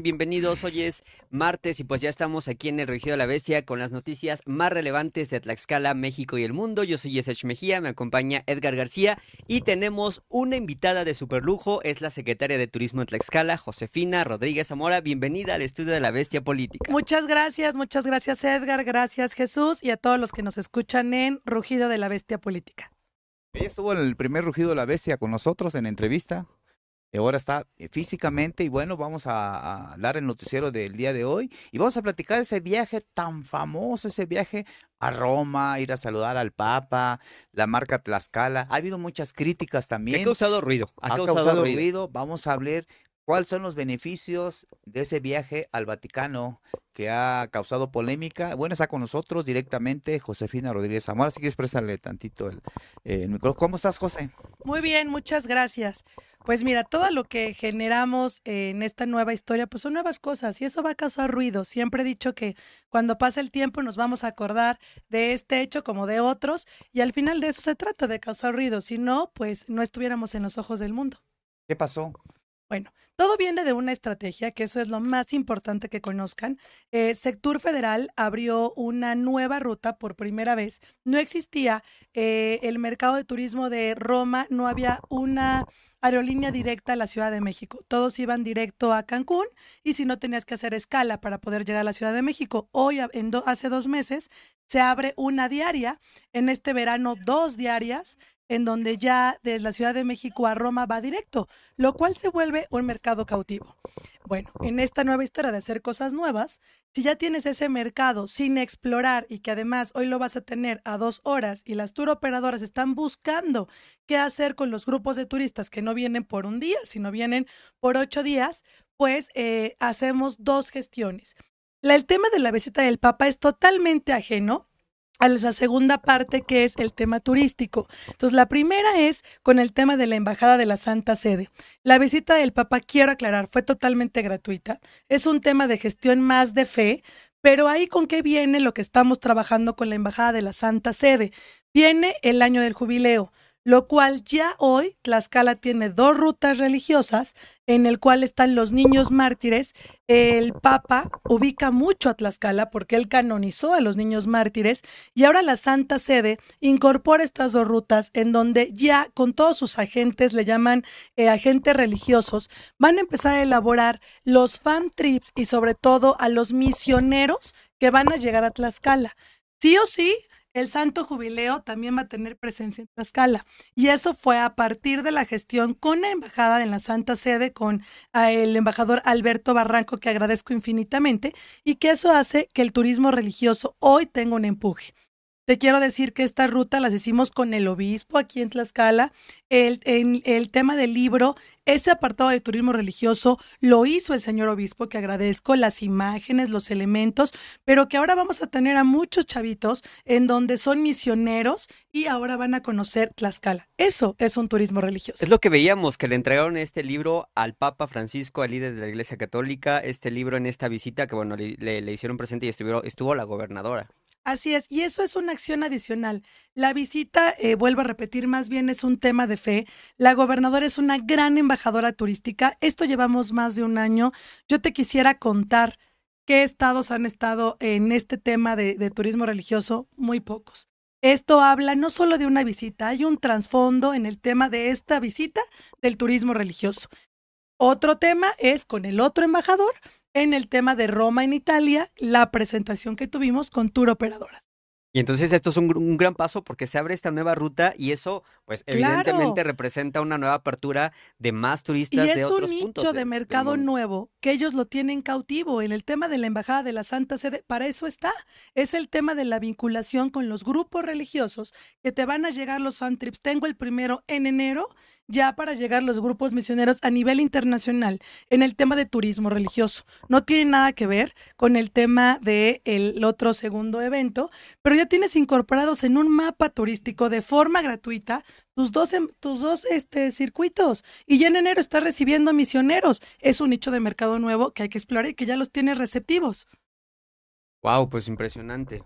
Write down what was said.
Bienvenidos, hoy es martes y pues ya estamos aquí en el Rugido de la Bestia con las noticias más relevantes de Tlaxcala, México y el mundo. Yo soy Yesech Mejía, me acompaña Edgar García y tenemos una invitada de superlujo, es la secretaria de Turismo de Tlaxcala, Josefina Rodríguez Zamora. Bienvenida al estudio de la Bestia Política. Muchas gracias, muchas gracias Edgar, gracias Jesús y a todos los que nos escuchan en Rugido de la Bestia Política. Ella estuvo en el primer Rugido de la Bestia con nosotros en entrevista ahora está eh, físicamente y bueno, vamos a, dar el noticiero del día de hoy y vamos a platicar ese viaje tan famoso, ese viaje a Roma, ir a saludar al Papa, la marca Tlaxcala. Ha habido muchas críticas también. Ha causado ruido. Ha, causado, ruido. Vamos a hablar cuáles son los beneficios de ese viaje al Vaticano que ha causado polémica. Bueno, está con nosotros directamente Josefina Rodríguez Zamora. Si quieres, prestarle tantito el, el micrófono. ¿Cómo estás, José? Muy bien, muchas gracias. Pues mira, todo lo que generamos en esta nueva historia, pues son nuevas cosas y eso va a causar ruido. Siempre he dicho que cuando pasa el tiempo nos vamos a acordar de este hecho como de otros y al final de eso se trata, de causar ruido. Si no, pues no estuviéramos en los ojos del mundo. ¿Qué pasó? Bueno, todo viene de una estrategia, que eso es lo más importante que conozcan. Eh, Sector Federal abrió una nueva ruta por primera vez. No existía eh, el mercado de turismo de Roma, no había una aerolínea directa a la Ciudad de México. Todos iban directo a Cancún y si no tenías que hacer escala para poder llegar a la Ciudad de México. Hoy, hace dos meses, se abre una diaria. En este verano, dos diarias en donde ya desde la Ciudad de México a Roma va directo, lo cual se vuelve un mercado cautivo. Bueno, en esta nueva historia de hacer cosas nuevas, si ya tienes ese mercado sin explorar y que además hoy lo vas a tener a dos horas y las tour operadoras están buscando qué hacer con los grupos de turistas que no vienen por un día, sino vienen por ocho días, pues eh, hacemos dos gestiones. el tema de la visita del Papa es totalmente ajeno a la segunda parte que es el tema turístico. Entonces, la primera es con el tema de la Embajada de la Santa Sede. La visita del Papa, quiero aclarar, fue totalmente gratuita. Es un tema de gestión más de fe, pero ahí con qué viene lo que estamos trabajando con la Embajada de la Santa Sede. Viene el año del jubileo lo cual ya hoy Tlaxcala tiene dos rutas religiosas en el cual están los niños mártires. El Papa ubica mucho a Tlaxcala porque él canonizó a los niños mártires y ahora la Santa Sede incorpora estas dos rutas en donde ya con todos sus agentes, le llaman eh, agentes religiosos, van a empezar a elaborar los fan trips y sobre todo a los misioneros que van a llegar a Tlaxcala. Sí o sí, el Santo Jubileo también va a tener presencia en Tlaxcala. Y eso fue a partir de la gestión con la embajada en la Santa Sede, con ah, el embajador Alberto Barranco, que agradezco infinitamente, y que eso hace que el turismo religioso hoy tenga un empuje. Te quiero decir que esta ruta las hicimos con el obispo aquí en Tlaxcala. El, el tema del libro ese apartado de turismo religioso lo hizo el señor obispo, que agradezco las imágenes, los elementos, pero que ahora vamos a tener a muchos chavitos en donde son misioneros y ahora van a conocer Tlaxcala. Eso es un turismo religioso. Es lo que veíamos, que le entregaron este libro al Papa Francisco, al líder de la Iglesia Católica, este libro en esta visita que, bueno, le, hicieron presente y estuvo, estuvo la gobernadora. Así es, y eso es una acción adicional. La visita, eh, vuelvo a repetir, más bien es un tema de fe. La gobernadora es una gran embajadora turística. Esto llevamos más de un año. Yo te quisiera contar qué estados han estado en este tema de, de turismo religioso. Muy pocos. Esto habla no solo de una visita, hay un trasfondo en el tema de esta visita del turismo religioso. Otro tema es con el otro embajador en el tema de Roma en Italia, la presentación que tuvimos con Tour Operadoras. Y entonces esto es un, gran paso porque se abre esta nueva ruta y eso, pues, evidentemente representa una nueva apertura de más turistas y es de un nicho de mercado nuevo que ellos lo tienen cautivo. En el tema de la Embajada de la Santa Sede, para eso está. Es el tema de la vinculación con los grupos religiosos que te van a llegar los fan trips. Tengo el primero en enero ya para llegar los grupos misioneros a nivel internacional en el tema de turismo religioso. No tiene nada que ver con el tema del el otro segundo evento, pero ya tienes incorporados en un mapa turístico de forma gratuita Em, tus dos, este, circuitos y ya en enero está recibiendo misioneros. Es un nicho de mercado nuevo que hay que explorar y que ya los tiene receptivos. Wow, pues impresionante.